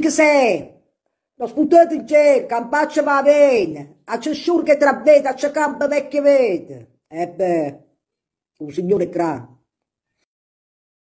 che sei! Lo sputato in cerca, giro, pace va bene, a c'è sciur che tra vede, a c'è campo vecchio vede. E eh beh, un signore grande.